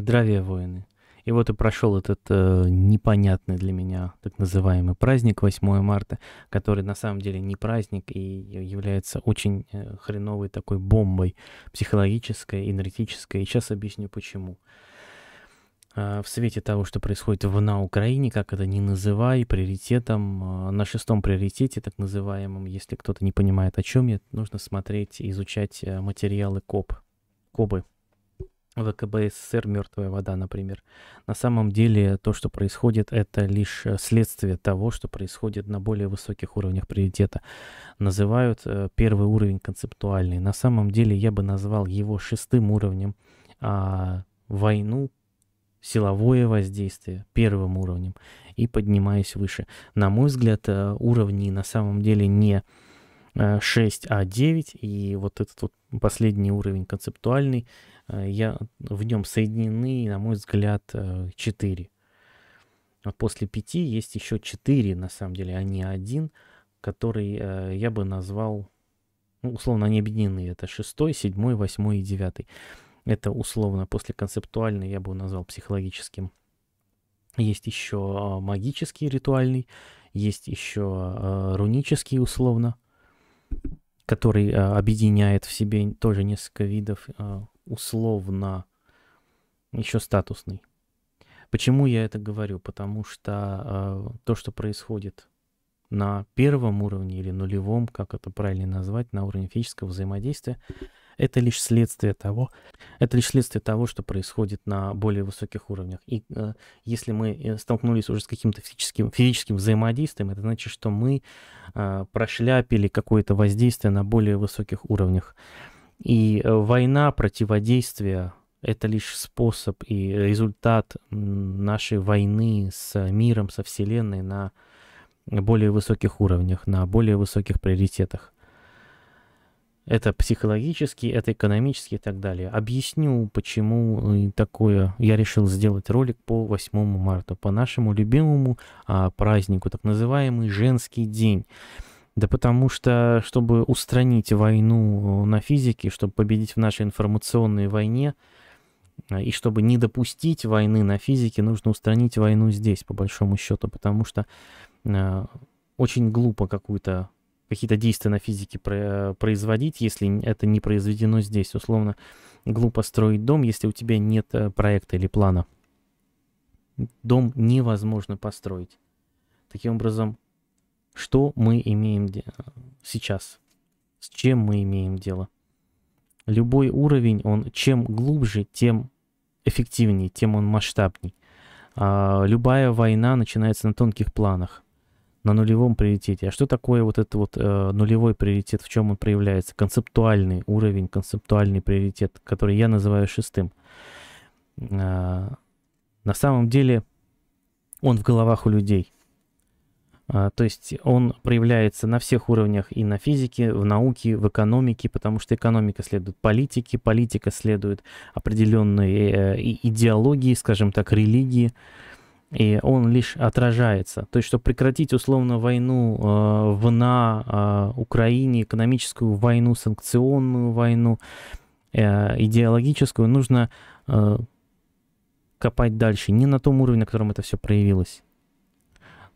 Здравия, воины. И вот и прошел этот э, непонятный для меня так называемый праздник 8 марта, который на самом деле не праздник и является очень э, хреновой такой бомбой психологической, энергетической. И сейчас объясню почему. Э, в свете того, что происходит в, на Украине, как это не называй, приоритетом, э, на шестом приоритете, так называемом, если кто-то не понимает, о чем я, нужно смотреть, изучать э, материалы КОП, КОБы, ВКБ СССР «Мертвая вода», например. На самом деле то, что происходит, это лишь э, следствие того, что происходит на более высоких уровнях приоритета. Называют э, первый уровень концептуальный. На самом деле я бы назвал его шестым уровнем, а войну силовое воздействие первым уровнем и поднимаясь выше. На мой взгляд, э, уровни на самом деле не 6, а 9, и вот этот вот последний уровень концептуальный – Э, я, в нем соединены, на мой взгляд, э, четыре. Вот а после пяти есть еще четыре, на самом деле, а не один, который э, я бы назвал, ну, условно, они объединены. Это шестой, седьмой, восьмой и девятый. Это условно после концептуальный я бы назвал психологическим. Есть еще а, магический ритуальный, есть еще а, рунический условно, который объединяет в себе тоже несколько видов условно еще статусный. Почему я это говорю? Потому что э, то, что происходит на первом уровне или нулевом, как это правильно назвать, на уровне физического взаимодействия, это лишь следствие того, это лишь следствие того, что происходит на более высоких уровнях. И э, если мы э, столкнулись уже с каким-то физическим, физическим взаимодействием, это значит, что мы э, прошляпили какое-то воздействие на более высоких уровнях. И э, война, противодействие — это лишь способ и результат нашей войны с миром, со Вселенной на более высоких уровнях, на более высоких приоритетах. Это психологически, это экономически и так далее. Объясню, почему э, такое. Я решил сделать ролик по 8 марта, по нашему любимому а, празднику, так называемый женский день. Да потому что, чтобы устранить войну э, на физике, чтобы победить в нашей информационной войне, э, и чтобы не допустить войны на физике, нужно устранить войну здесь, по большому счету, потому что э, очень глупо какую-то какие-то действия на физике про э, производить, если это не произведено здесь. Условно, глупо строить дом, если у тебя нет проекта или плана. Дом невозможно построить. Таким образом, что мы имеем сейчас, с чем мы имеем дело. Любой уровень, он чем глубже, тем эффективнее, тем он масштабней. А, любая война начинается на тонких планах, на нулевом приоритете. А что такое вот этот вот э, нулевой приоритет, в чем он проявляется? Концептуальный уровень, концептуальный приоритет, который я называю шестым. А, на самом деле он в головах у людей – а, то есть он проявляется на всех уровнях и на физике, в науке, в экономике, потому что экономика следует политике, политика следует определенной э, идеологии, скажем так, религии, и он лишь отражается. То есть, чтобы прекратить условно войну э, в на э, Украине, экономическую войну, санкционную войну, идеологическую, нужно копать дальше, не на том уровне, на котором это все проявилось.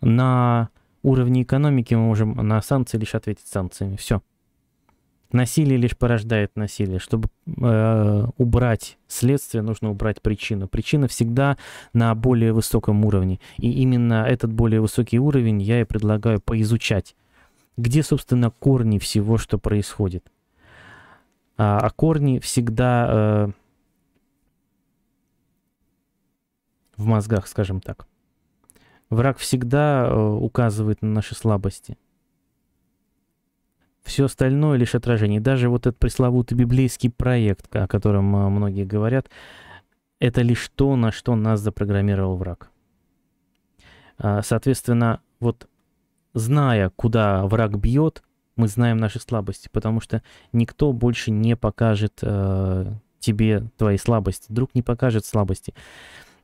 На уровне экономики мы можем на санкции лишь ответить санкциями. Все. Насилие лишь порождает насилие. Чтобы э, убрать следствие, нужно убрать причину. Причина всегда на более высоком уровне. И именно этот более высокий уровень я и предлагаю поизучать. Где, собственно, корни всего, что происходит? А, а корни всегда э, в мозгах, скажем так. Враг всегда э, указывает на наши слабости. Все остальное лишь отражение. Даже вот этот пресловутый библейский проект, о котором э, многие говорят, это лишь то, на что нас запрограммировал враг. А, соответственно, вот зная, куда враг бьет, мы знаем наши слабости, потому что никто больше не покажет э, тебе твои слабости. Друг не покажет слабости.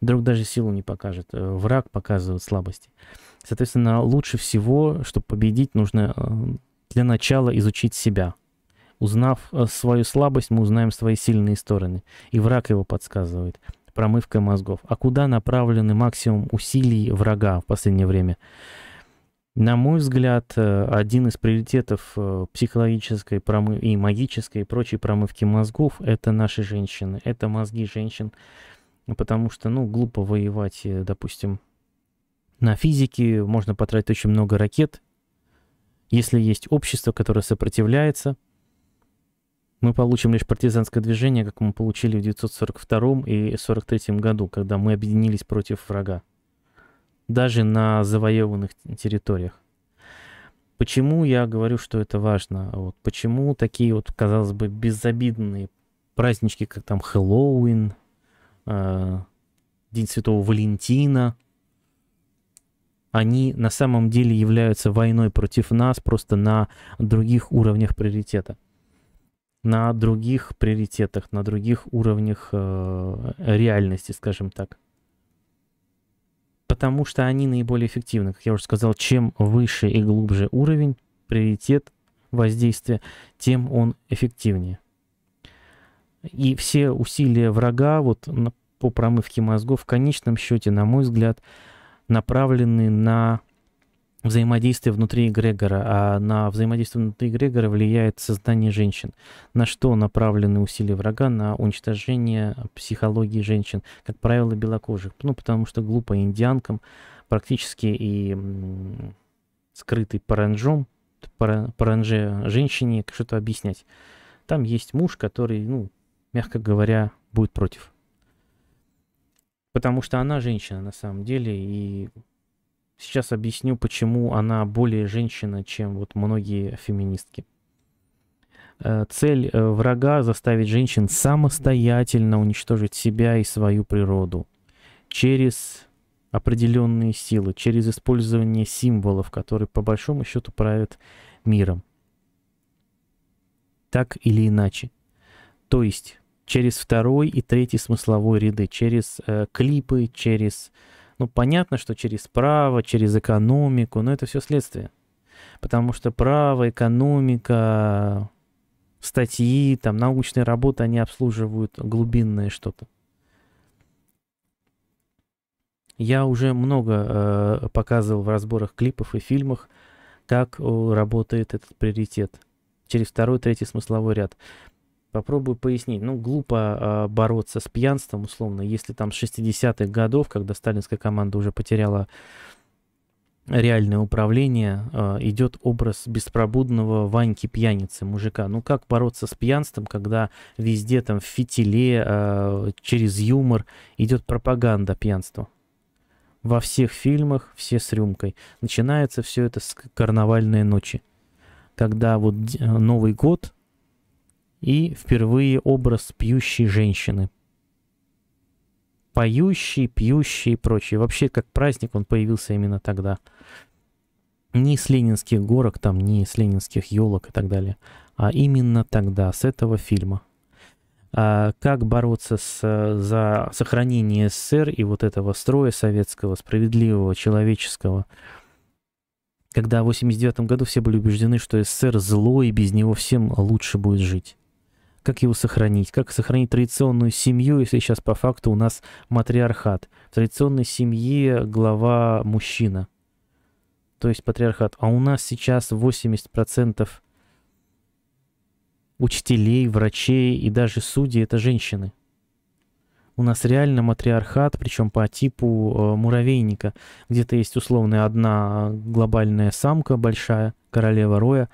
Друг даже силу не покажет. Э, враг показывает слабости. Соответственно, лучше всего, чтобы победить, нужно э, для начала изучить себя. Узнав э, свою слабость, мы узнаем свои сильные стороны. И враг его подсказывает. Промывка мозгов. А куда направлены максимум усилий врага в последнее время? На мой взгляд, один из приоритетов психологической промы... и магической и прочей промывки мозгов – это наши женщины, это мозги женщин, ну, потому что, ну, глупо воевать, э, допустим, на физике, можно потратить очень много ракет. Если есть общество, которое сопротивляется, мы получим лишь партизанское движение, как мы получили в 1942 и 1943 году, когда мы объединились против врага, даже на завоеванных территориях. Почему я говорю, что это важно? Вот почему такие вот, казалось бы, безобидные празднички, как там Хэллоуин – Э, День Святого Валентина, они на самом деле являются войной против нас просто на других уровнях приоритета. На других приоритетах, на других уровнях э, реальности, скажем так. Потому что они наиболее эффективны. Как я уже сказал, чем выше и глубже уровень, приоритет воздействия, тем он эффективнее. И все усилия врага вот на, по промывке мозгов в конечном счете, на мой взгляд, направлены на взаимодействие внутри эгрегора, а на взаимодействие внутри эгрегора влияет создание женщин. На что направлены усилия врага? На уничтожение психологии женщин, как правило, белокожих. Ну, потому что глупо индианкам практически и скрытый паранжом, паранже женщине что-то объяснять. Там есть муж, который, ну, мягко говоря, будет против. Потому что она женщина на самом деле, и сейчас объясню, почему она более женщина, чем вот многие феминистки. Э, цель э, врага заставить женщин самостоятельно уничтожить себя и свою природу через определенные силы, через использование символов, которые по большому счету правят миром. Так или иначе. То есть через второй и третий смысловой ряды, через э, клипы, через... Ну, понятно, что через право, через экономику, но это все следствие. Потому что право, экономика, статьи, там, научные работы, они обслуживают глубинное что-то. Я уже много э, показывал в разборах клипов и фильмах, как э, работает этот приоритет через второй, третий смысловой ряд. Попробую пояснить. Ну, глупо э, бороться с пьянством, условно, если там с 60-х годов, когда сталинская команда уже потеряла реальное управление, э, идет образ беспробудного Ваньки-пьяницы, мужика. Ну, как бороться с пьянством, когда везде там в фитиле, э, через юмор идет пропаганда пьянства? Во всех фильмах все с рюмкой. Начинается все это с карнавальной ночи. Когда вот э, Новый год – и впервые образ пьющей женщины. Поющий, пьющий и прочее. Вообще, как праздник он появился именно тогда. Не с ленинских горок, там, не с ленинских елок и так далее, а именно тогда, с этого фильма. А как бороться с, за сохранение СССР и вот этого строя советского, справедливого, человеческого, когда в 89 году все были убеждены, что СССР зло и без него всем лучше будет жить как его сохранить, как сохранить традиционную семью, если сейчас по факту у нас матриархат. В традиционной семье глава мужчина, то есть патриархат. А у нас сейчас 80% учителей, врачей и даже судей — это женщины. У нас реально матриархат, причем по типу э, муравейника. Где-то есть условно одна э, глобальная самка большая, королева роя,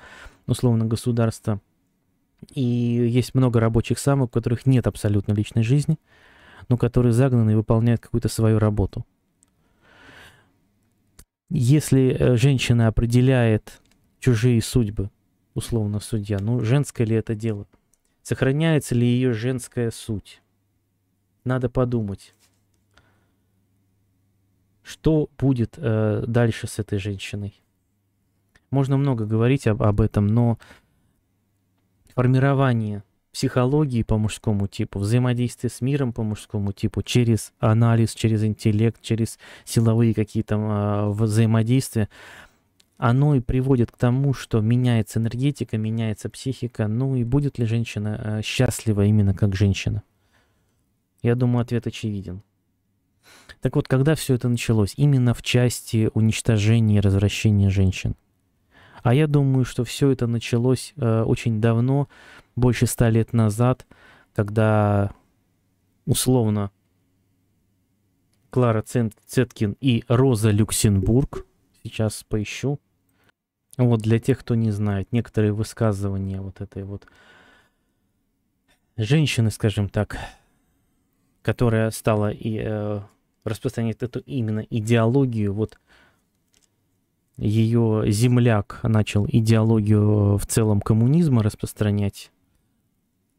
условно государство — и есть много рабочих самок, у которых нет абсолютно личной жизни, но которые загнаны и выполняют какую-то свою работу. Если э, женщина определяет чужие судьбы, условно судья, ну, женское ли это дело? Сохраняется ли ее женская суть? Надо подумать, что будет э, дальше с этой женщиной. Можно много говорить об, об этом, но формирование психологии по мужскому типу, взаимодействие с миром по мужскому типу через анализ, через интеллект, через силовые какие-то э, взаимодействия, оно и приводит к тому, что меняется энергетика, меняется психика, ну и будет ли женщина э, счастлива именно как женщина? Я думаю, ответ очевиден. Так вот, когда все это началось? Именно в части уничтожения и развращения женщин. А я думаю, что все это началось э, очень давно, больше ста лет назад, когда условно Клара Цеткин и Роза Люксембург, сейчас поищу, вот для тех, кто не знает, некоторые высказывания вот этой вот женщины, скажем так, которая стала и э, распространять эту именно идеологию вот ее земляк начал идеологию э, в целом коммунизма распространять,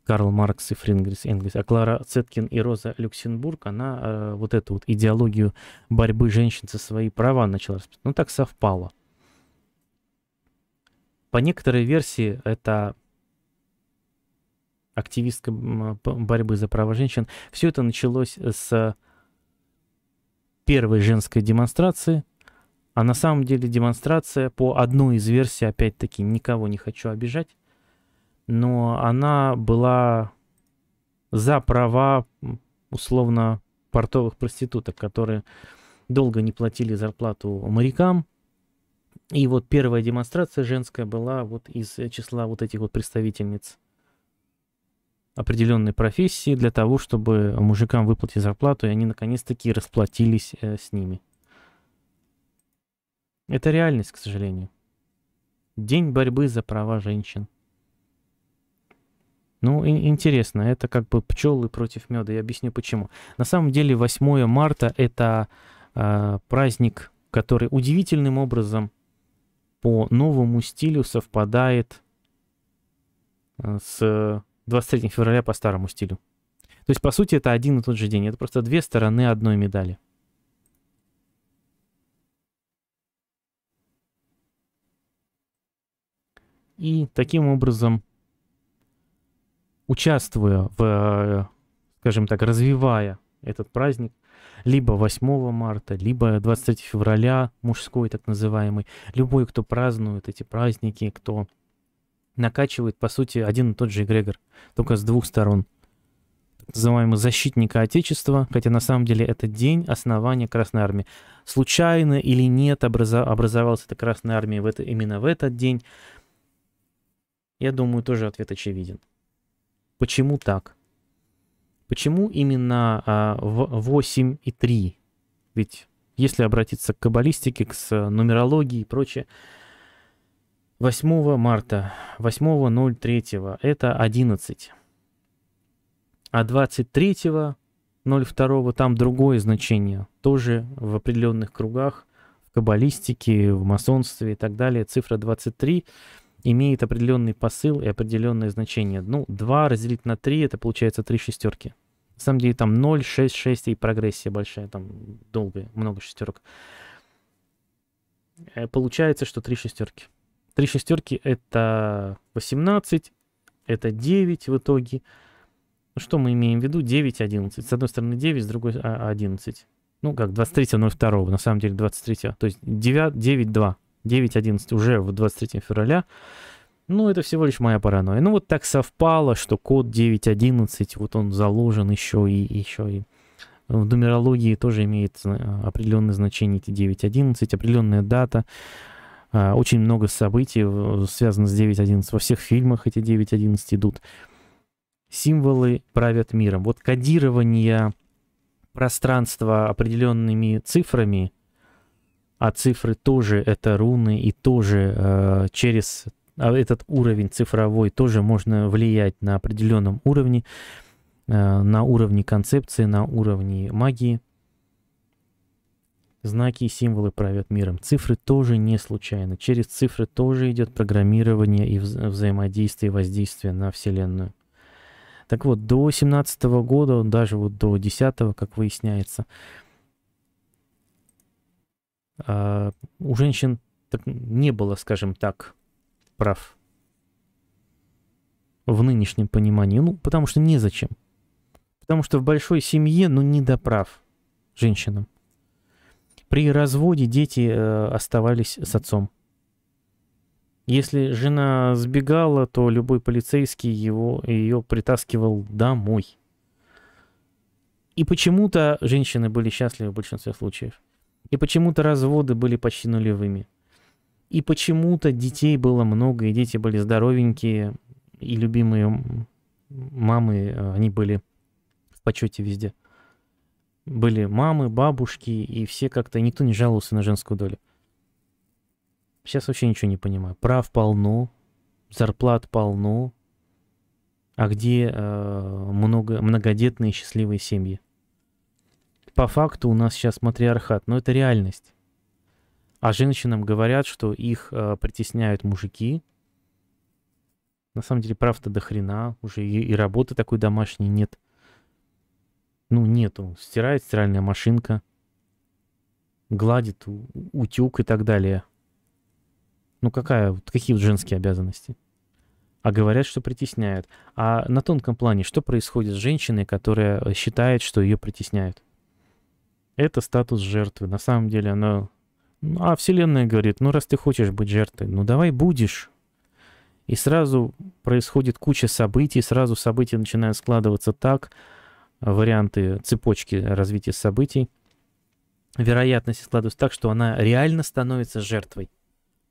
Карл Маркс и Фрингрис Энгельс, а Клара Цеткин и Роза Люксембург, она э, вот эту вот идеологию борьбы женщин за свои права начала распространять. Ну, так совпало. По некоторой версии, это активистка э, борьбы за права женщин. Все это началось с первой женской демонстрации – а на самом деле демонстрация по одной из версий, опять-таки, никого не хочу обижать, но она была за права, условно, портовых проституток, которые долго не платили зарплату морякам. И вот первая демонстрация женская была вот из э, числа вот этих вот представительниц определенной профессии для того, чтобы мужикам выплатить зарплату, и они наконец-таки расплатились э, с ними. Это реальность, к сожалению. День борьбы за права женщин. Ну, интересно, это как бы пчелы против меда. Я объясню почему. На самом деле 8 марта это э, праздник, который удивительным образом по новому стилю совпадает э, с 23 февраля по старому стилю. То есть, по сути, это один и тот же день. Это просто две стороны одной медали. И таким образом, участвуя в, э, скажем так, развивая этот праздник, либо 8 марта, либо 23 февраля, мужской так называемый, любой, кто празднует эти праздники, кто накачивает, по сути, один и тот же эгрегор, только с двух сторон. Так называемый защитника Отечества, хотя на самом деле это день основания Красной Армии. Случайно или нет образовалась эта Красная Армия в это, именно в этот день, я думаю, тоже ответ очевиден. Почему так? Почему именно а, 8 и 3? Ведь если обратиться к каббалистике, к с нумерологии и прочее, 8 марта, 8.03 это 11. А 23.02 там другое значение, тоже в определенных кругах, в каббалистике, в масонстве и так далее. Цифра 23 имеет определенный посыл и определенное значение. Ну, 2 разделить на 3, это получается 3 шестерки. На самом деле там 0, 6, 6 и прогрессия большая, там долгая, много шестерок. Э, получается, что 3 шестерки. 3 шестерки это 18, это 9 в итоге. Ну, что мы имеем в виду? 9, 11. С одной стороны 9, с другой 11. А, ну как, 23, 02, на самом деле 23. То есть 9, 9, 2. 9.11 уже в 23 февраля. Ну, это всего лишь моя паранойя. Ну, вот так совпало, что код 9.11, вот он заложен еще и еще и в нумерологии тоже имеет определенное значение эти 9.11, определенная дата. А, очень много событий связано с 9.11. Во всех фильмах эти 9.11 идут. Символы правят миром. Вот кодирование пространства определенными цифрами — а цифры тоже это руны, и тоже э, через а, этот уровень цифровой тоже можно влиять на определенном уровне, э, на уровне концепции, на уровне магии. Знаки и символы правят миром. Цифры тоже не случайно Через цифры тоже идет программирование и вза взаимодействие, воздействие на Вселенную. Так вот, до 17 -го года, даже вот до 10, как выясняется, а, у женщин не было, скажем так, прав в нынешнем понимании. Ну, потому что незачем. Потому что в большой семье, ну, не до прав женщинам. При разводе дети э, оставались с отцом. Если жена сбегала, то любой полицейский его, ее притаскивал домой. И почему-то женщины были счастливы в большинстве случаев. И почему-то разводы были почти нулевыми. И почему-то детей было много, и дети были здоровенькие, и любимые мамы, э, они были в почете везде. Были мамы, бабушки, и все как-то, никто не жаловался на женскую долю. Сейчас вообще ничего не понимаю. Прав полно, зарплат полно, а где э, много, многодетные счастливые семьи? по факту у нас сейчас матриархат, но это реальность. А женщинам говорят, что их э, притесняют мужики. На самом деле, правда, до хрена. Уже и, и работы такой домашней нет. Ну, нету. Стирает стиральная машинка. Гладит утюг и так далее. Ну, какая, какие вот женские обязанности? а говорят, что притесняют. А на тонком плане, что происходит с женщиной, которая э, считает, что ее притесняют? это статус жертвы. На самом деле она... Ну, а Вселенная говорит, ну раз ты хочешь быть жертвой, ну давай будешь. И сразу происходит куча событий, сразу события начинают складываться так, варианты цепочки развития событий, вероятности складываются так, что она реально становится жертвой.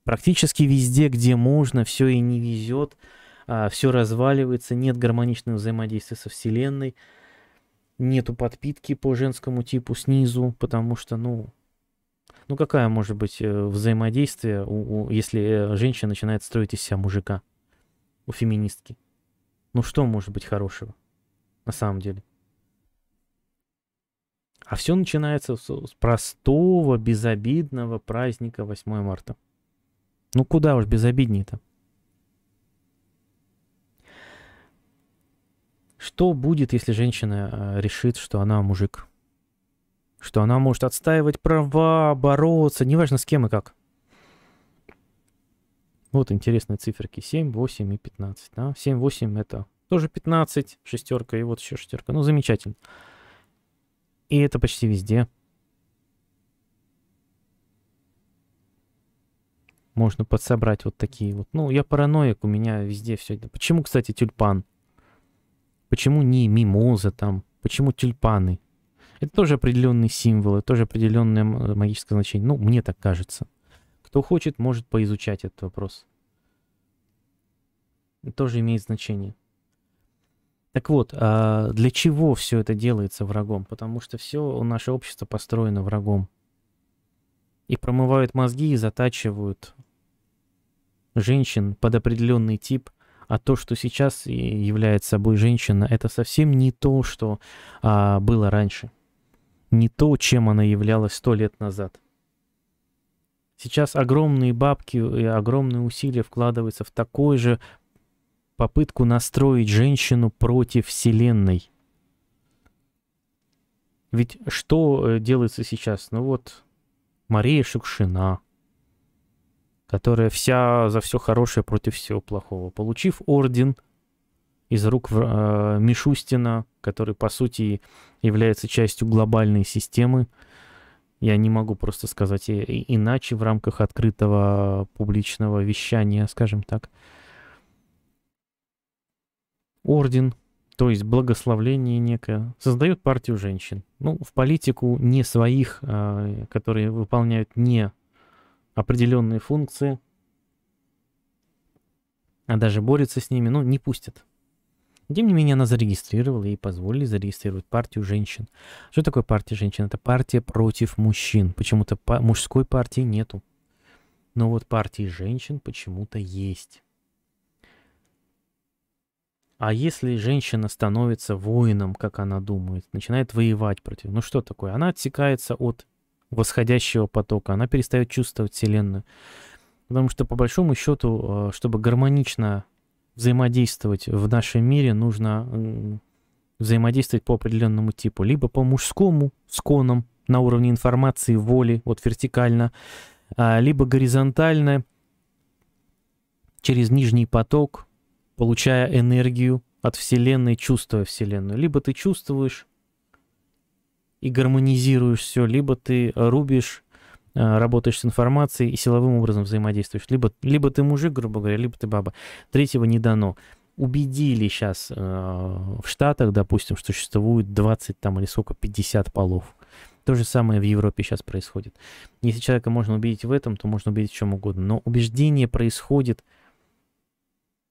Практически везде, где можно, все и не везет, а, все разваливается, нет гармоничного взаимодействия со Вселенной – нету подпитки по женскому типу снизу, потому что, ну, ну какая может быть э, взаимодействие, у, у, если э, женщина начинает строить из себя мужика, у феминистки? Ну что может быть хорошего на самом деле? А все начинается с простого, безобидного праздника 8 марта. Ну куда уж безобиднее-то? Что будет, если женщина э, решит, что она мужик? Что она может отстаивать права, бороться, неважно с кем и как. Вот интересные циферки 7, 8 и 15. Да? 7, 8 это тоже 15, шестерка и вот еще шестерка. Ну, замечательно. И это почти везде. Можно подсобрать вот такие вот. Ну, я параноик, у меня везде все Почему, кстати, тюльпан? Почему не мимоза там? Почему тюльпаны? Это тоже определенные символы, тоже определенное магическое значение. Ну, мне так кажется. Кто хочет, может поизучать этот вопрос. Это тоже имеет значение. Так вот, а для чего все это делается врагом? Потому что все наше общество построено врагом. И промывают мозги и затачивают женщин под определенный тип а то, что сейчас является собой женщина, это совсем не то, что а, было раньше. Не то, чем она являлась сто лет назад. Сейчас огромные бабки и огромные усилия вкладываются в такой же попытку настроить женщину против Вселенной. Ведь что э, делается сейчас? Ну вот, Мария Шукшина, которая вся за все хорошее против всего плохого. Получив орден из рук э, Мишустина, который, по сути, является частью глобальной системы, я не могу просто сказать э, иначе в рамках открытого публичного вещания, скажем так. Орден, то есть благословление некое, создает партию женщин. Ну, в политику не своих, э, которые выполняют не определенные функции, а даже борется с ними, но ну, не пустят. Тем не менее, она зарегистрировала и позволили зарегистрировать партию женщин. Что такое партия женщин? Это партия против мужчин. Почему-то па- мужской партии нету. Но вот партии женщин почему-то есть. А если женщина становится воином, как она думает, начинает воевать против... Ну что такое? Она отсекается от восходящего потока, она перестает чувствовать Вселенную. Потому что, по большому счету, э, чтобы гармонично взаимодействовать в нашем мире, нужно взаимодействовать по определенному типу. Либо по мужскому, с на уровне информации, воли, вот вертикально, а, либо горизонтально, через нижний поток, получая энергию от Вселенной, чувствуя Вселенную. Либо ты чувствуешь и гармонизируешь все, либо ты э, рубишь, э, работаешь с информацией и силовым образом взаимодействуешь. Либо, либо ты мужик, грубо говоря, либо ты баба. Третьего не дано. Убедили сейчас э, в Штатах, допустим, что существует 20 там или сколько, 50 полов. То же самое в Европе сейчас происходит. Если человека можно убедить в этом, то можно убедить в чем угодно. Но убеждение происходит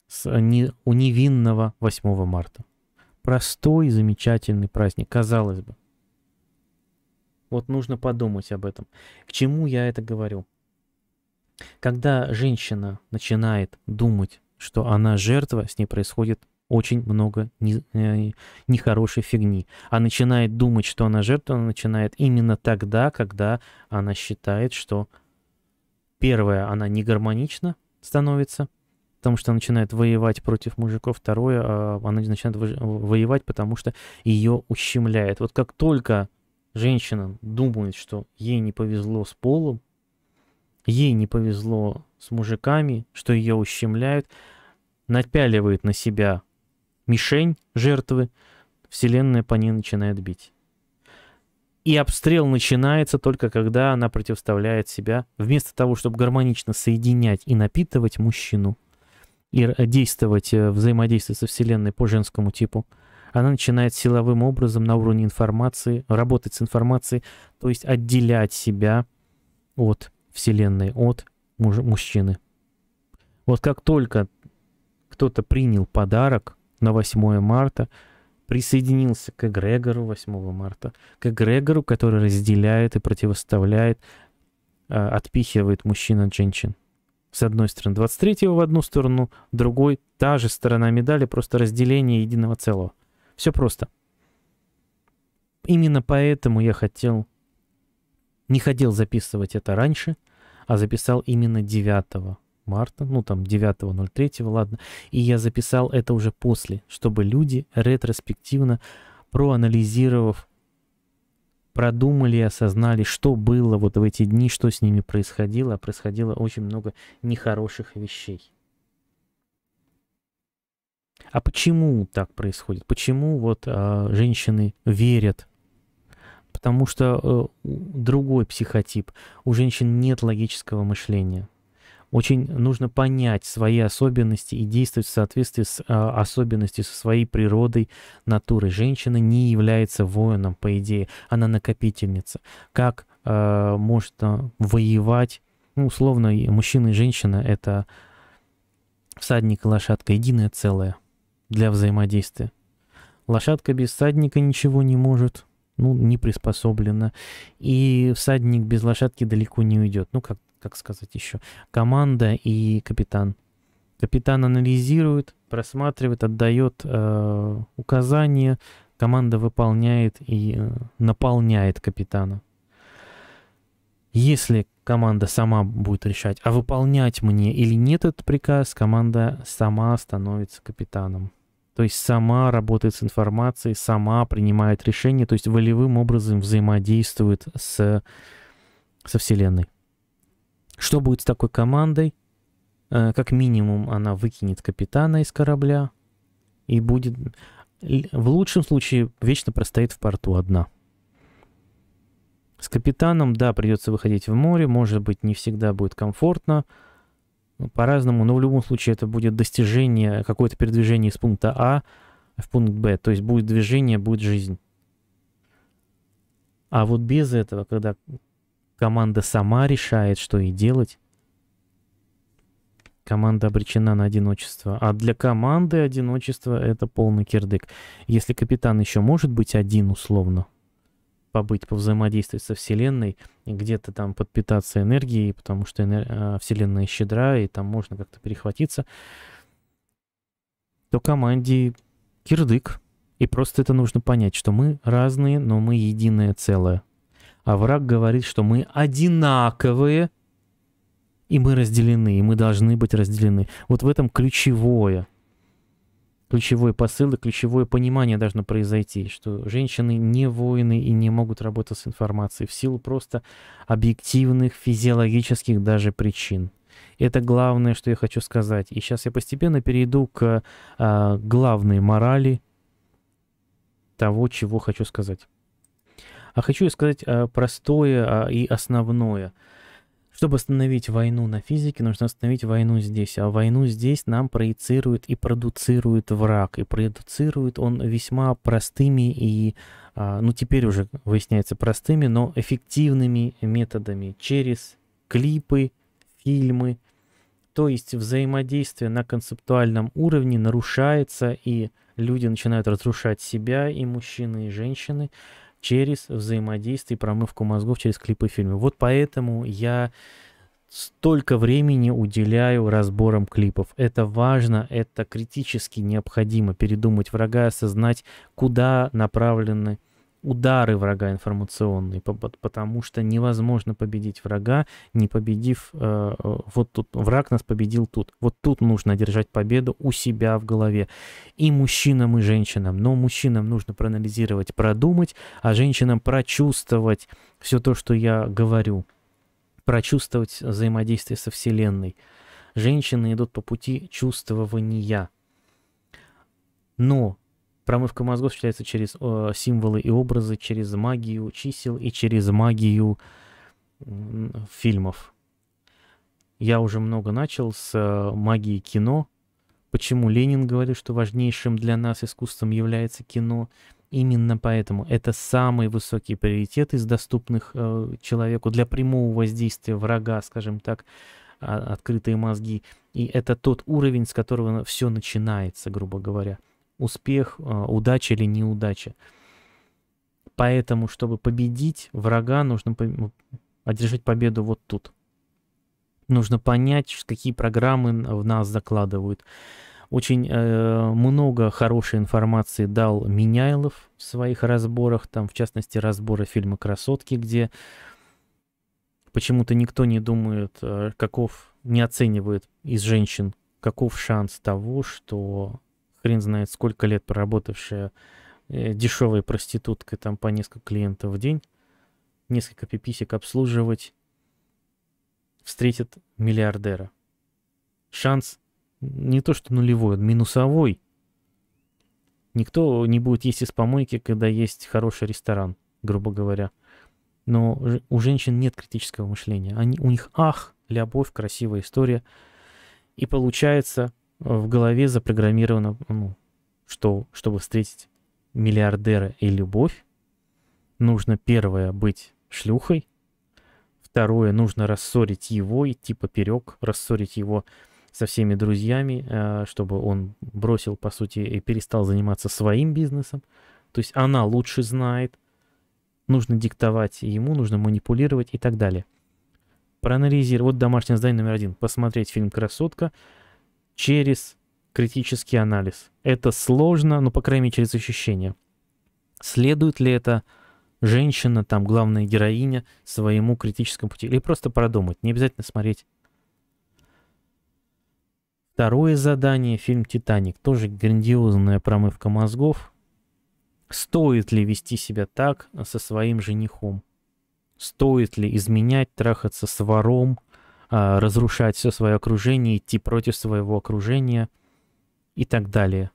с, э, не, у невинного 8 марта. Простой, замечательный праздник, казалось бы. Вот нужно подумать об этом. К чему я это говорю? Когда женщина начинает думать, что она жертва, с ней происходит очень много не, не, э, нехорошей фигни. А начинает думать, что она жертва, она начинает именно тогда, когда она считает, что первое, она не гармонично становится, потому что начинает воевать против мужиков, второе, а, она начинает воевать, потому что ее ущемляет. Вот как только женщина думает, что ей не повезло с полом, ей не повезло с мужиками, что ее ущемляют, напяливает на себя мишень жертвы, вселенная по ней начинает бить. И обстрел начинается только когда она противоставляет себя, вместо того, чтобы гармонично соединять и напитывать мужчину, и действовать, э, взаимодействовать со Вселенной по женскому типу – она начинает силовым образом на уровне информации, работать с информацией, то есть отделять себя от Вселенной, от муж- мужчины. Вот как только кто-то принял подарок на 8 марта, присоединился к эгрегору 8 марта, к эгрегору, который разделяет и противоставляет, э, отпихивает мужчин от женщин. С одной стороны 23 в одну сторону, другой та же сторона медали, просто разделение единого целого. Все просто. Именно поэтому я хотел... Не хотел записывать это раньше, а записал именно 9 марта, ну там 9.03, ладно. И я записал это уже после, чтобы люди ретроспективно, проанализировав, продумали и осознали, что было вот в эти дни, что с ними происходило. А происходило очень много нехороших вещей. А почему так происходит? Почему вот а, женщины верят? Потому что а, другой психотип. У женщин нет логического мышления. Очень нужно понять свои особенности и действовать в соответствии с а, особенностью со своей природой, натурой. Женщина не является воином, по идее. Она накопительница. Как а, может а, воевать? Ну, условно, мужчина и женщина — это всадник и лошадка, единое целое для взаимодействия. Лошадка без всадника ничего не может, ну, не приспособлена. И всадник без лошадки далеко не уйдет. Ну, как, как сказать еще? Команда и капитан. Капитан анализирует, просматривает, отдает э, указания, команда выполняет и э, наполняет капитана. Если команда сама будет решать, а выполнять мне или нет этот приказ, команда сама становится капитаном то есть сама работает с информацией, сама принимает решения, то есть волевым образом взаимодействует с, со Вселенной. Что будет с такой командой? Э, как минимум она выкинет капитана из корабля и будет в лучшем случае вечно простоит в порту одна. С капитаном, да, придется выходить в море, может быть, не всегда будет комфортно, ну, по-разному, но в любом случае это будет достижение, какое-то передвижение из пункта А в пункт Б. То есть будет движение, будет жизнь. А вот без этого, когда команда сама решает, что ей делать, команда обречена на одиночество. А для команды одиночество это полный кирдык. Если капитан еще может быть один условно, побыть, повзаимодействовать со Вселенной, где-то там подпитаться энергией, потому что энер... А, Вселенная щедра, и там можно как-то перехватиться, то команде кирдык. И просто это нужно понять, что мы разные, но мы единое целое. А враг говорит, что мы одинаковые, и мы разделены, и мы должны быть разделены. Вот в этом ключевое – ключевой посыл и ключевое понимание должно произойти, что женщины не воины и не могут работать с информацией в силу просто объективных физиологических даже причин. Это главное, что я хочу сказать. И сейчас я постепенно перейду к а, главной морали того, чего хочу сказать. А хочу сказать а, простое а, и основное – чтобы остановить войну на физике, нужно остановить войну здесь. А войну здесь нам проецирует и продуцирует враг. И продуцирует он весьма простыми и, а, ну теперь уже выясняется, простыми, но эффективными методами. Через клипы, фильмы. То есть взаимодействие на концептуальном уровне нарушается, и люди начинают разрушать себя, и мужчины, и женщины через взаимодействие и промывку мозгов через клипы и фильмы. Вот поэтому я столько времени уделяю разборам клипов. Это важно, это критически необходимо передумать врага, осознать, куда направлены удары врага информационные, потому что невозможно победить врага, не победив, э, э, вот тут враг нас победил тут. Вот тут нужно держать победу у себя в голове. И мужчинам, и женщинам. Но мужчинам нужно проанализировать, продумать, а женщинам прочувствовать все то, что я говорю, прочувствовать взаимодействие со Вселенной. Женщины идут по пути чувствования. Но Промывка мозгов считается через э, символы и образы, через магию чисел и через магию э, фильмов. Я уже много начал с э, магии кино. Почему Ленин говорит, что важнейшим для нас искусством является кино? Именно поэтому это самый высокий приоритет из доступных э, человеку для прямого воздействия врага, скажем так, а, открытые мозги. И это тот уровень, с которого все начинается, грубо говоря успех, э, удача или неудача. Поэтому, чтобы победить врага, нужно одержать победу вот тут. Нужно понять, какие программы в нас закладывают. Очень э, много хорошей информации дал Миняйлов в своих разборах, там, в частности, разборы фильма «Красотки», где почему-то никто не думает, э, каков, не оценивает из женщин, каков шанс того, что хрен знает сколько лет проработавшая э, дешевой проституткой там по несколько клиентов в день, несколько пиписек обслуживать, встретит миллиардера. Шанс не то что нулевой, он минусовой. Никто не будет есть из помойки, когда есть хороший ресторан, грубо говоря. Но у женщин нет критического мышления. Они, у них ах, любовь, красивая история. И получается, в голове запрограммировано, ну, что чтобы встретить миллиардера и любовь, нужно первое быть шлюхой, второе нужно рассорить его, идти поперек, рассорить его со всеми друзьями, э, чтобы он бросил, по сути, и перестал заниматься своим бизнесом. То есть она лучше знает, нужно диктовать ему, нужно манипулировать и так далее. Проанализировать, вот домашнее задание номер один, посмотреть фильм «Красотка», через критический анализ. Это сложно, но, ну, по крайней мере, через ощущения. Следует ли это женщина, там, главная героиня, своему критическому пути? Или просто продумать, не обязательно смотреть. Второе задание, фильм «Титаник». Тоже грандиозная промывка мозгов. Стоит ли вести себя так со своим женихом? Стоит ли изменять, трахаться с вором – а, разрушать все свое окружение, идти против своего окружения и так далее.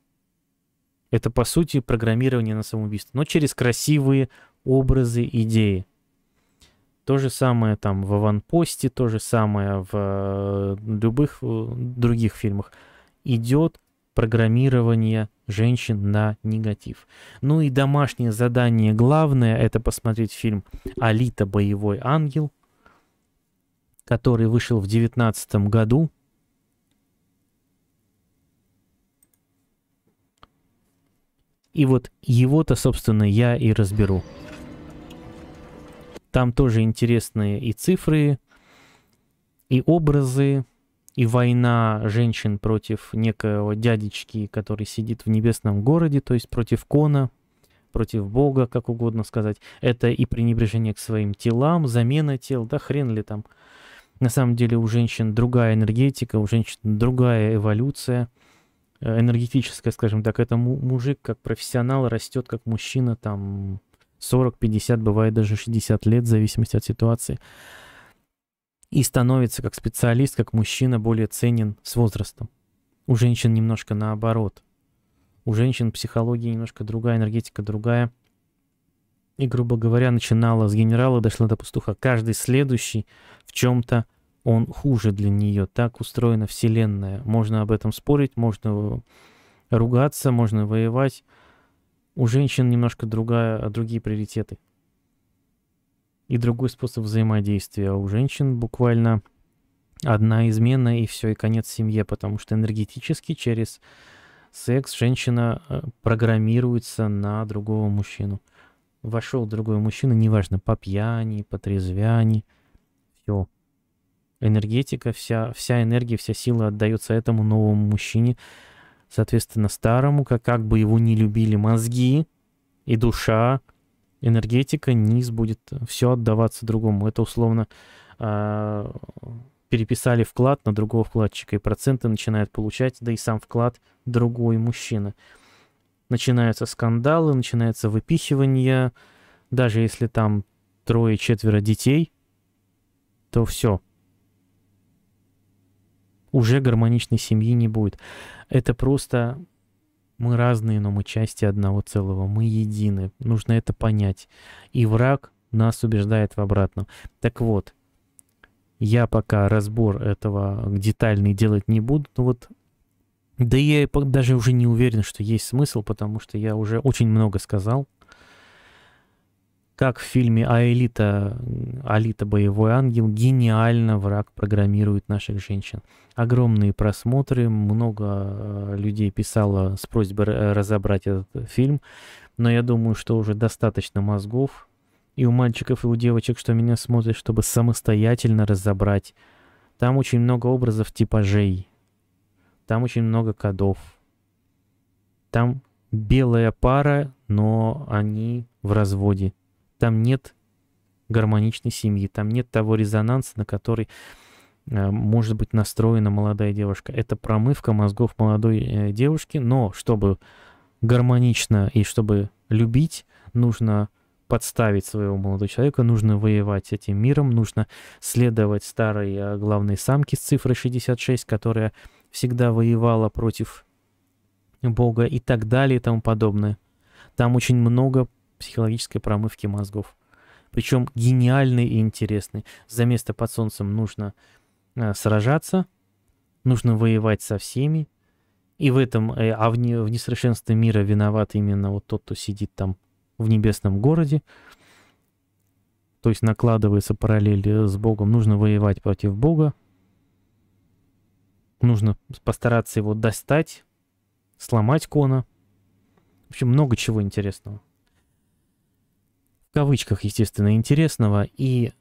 Это, по сути, программирование на самоубийство, но через красивые образы, идеи. То же самое там в «Аванпосте», то же самое в э, любых э, других фильмах. Идет программирование женщин на негатив. Ну и домашнее задание главное — это посмотреть фильм «Алита. Боевой ангел» который вышел в 2019 году. И вот его-то, собственно, я и разберу. Там тоже интересные и цифры, и образы, и война женщин против некого дядечки, который сидит в небесном городе, то есть против Кона, против Бога, как угодно сказать. Это и пренебрежение к своим телам, замена тел, да хрен ли там. На самом деле у женщин другая энергетика, у женщин другая эволюция э, энергетическая, скажем так. Это мужик как профессионал растет, как мужчина, там 40, 50, бывает даже 60 лет, в зависимости от ситуации. И становится как специалист, как мужчина более ценен с возрастом. У женщин немножко наоборот. У женщин психология немножко другая, энергетика другая и, грубо говоря, начинала с генерала, дошла до пастуха. Каждый следующий в чем-то он хуже для нее. Так устроена Вселенная. Можно об этом спорить, можно ругаться, можно воевать. У женщин немножко другая, а другие приоритеты. И другой способ взаимодействия. У женщин буквально одна измена и все, и конец семье, потому что энергетически через секс женщина э, программируется на другого мужчину вошел другой мужчина, неважно, по пьяни, по трезвяни, все. Энергетика, вся, вся энергия, вся сила отдается этому новому мужчине. Соответственно, старому, как, как бы его не любили мозги и душа, энергетика, низ будет все отдаваться другому. Это условно э, переписали вклад на другого вкладчика, и проценты начинает получать, да и сам вклад другой мужчина начинаются скандалы, начинается выпихивание, даже если там трое-четверо детей, то все. Уже гармоничной семьи не будет. Это просто мы разные, но мы части одного целого, мы едины. Нужно это понять. И враг нас убеждает в обратном. Так вот, я пока разбор этого детальный делать не буду, но вот да я даже уже не уверен, что есть смысл, потому что я уже очень много сказал. Как в фильме «Аэлита», «Алита. Боевой ангел» гениально враг программирует наших женщин. Огромные просмотры, много э, людей писало с просьбой э, разобрать этот фильм, но я думаю, что уже достаточно мозгов и у мальчиков, и у девочек, что меня смотрят, чтобы самостоятельно разобрать. Там очень много образов типажей, там очень много кодов. Там белая пара, но они в разводе. Там нет гармоничной семьи, там нет того резонанса, на который э, может быть настроена молодая девушка. Это промывка мозгов молодой э, девушки, но чтобы гармонично и чтобы любить, нужно подставить своего молодого человека, нужно воевать с этим миром, нужно следовать старой э, главной самке с цифрой 66, которая всегда воевала против Бога и так далее и тому подобное. Там очень много психологической промывки мозгов. Причем гениальный и интересный. За место под солнцем нужно э, сражаться, нужно воевать со всеми. И в этом, э, а в, не, в несовершенстве мира виноват именно вот тот, кто сидит там в небесном городе. То есть накладывается параллель с Богом. Нужно воевать против Бога, Нужно постараться его достать, сломать кона. В общем, много чего интересного. В кавычках, естественно, интересного. И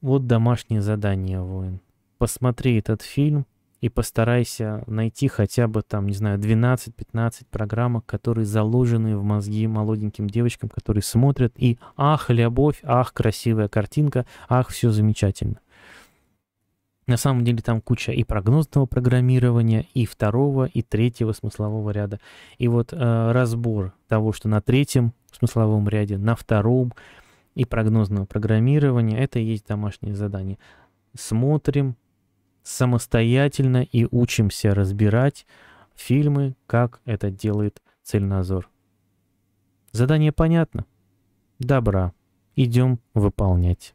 вот домашнее задание, воин. Посмотри этот фильм и постарайся найти хотя бы там, не знаю, 12-15 программок, которые заложены в мозги молоденьким девочкам, которые смотрят и «Ах, любовь! Ах, красивая картинка! Ах, все замечательно!» На самом деле там куча и прогнозного программирования, и второго, и третьего смыслового ряда. И вот э, разбор того, что на третьем смысловом ряде, на втором и прогнозного программирования, это и есть домашнее задание. Смотрим самостоятельно и учимся разбирать фильмы, как это делает цельнозор. Задание понятно? Добра. Идем выполнять.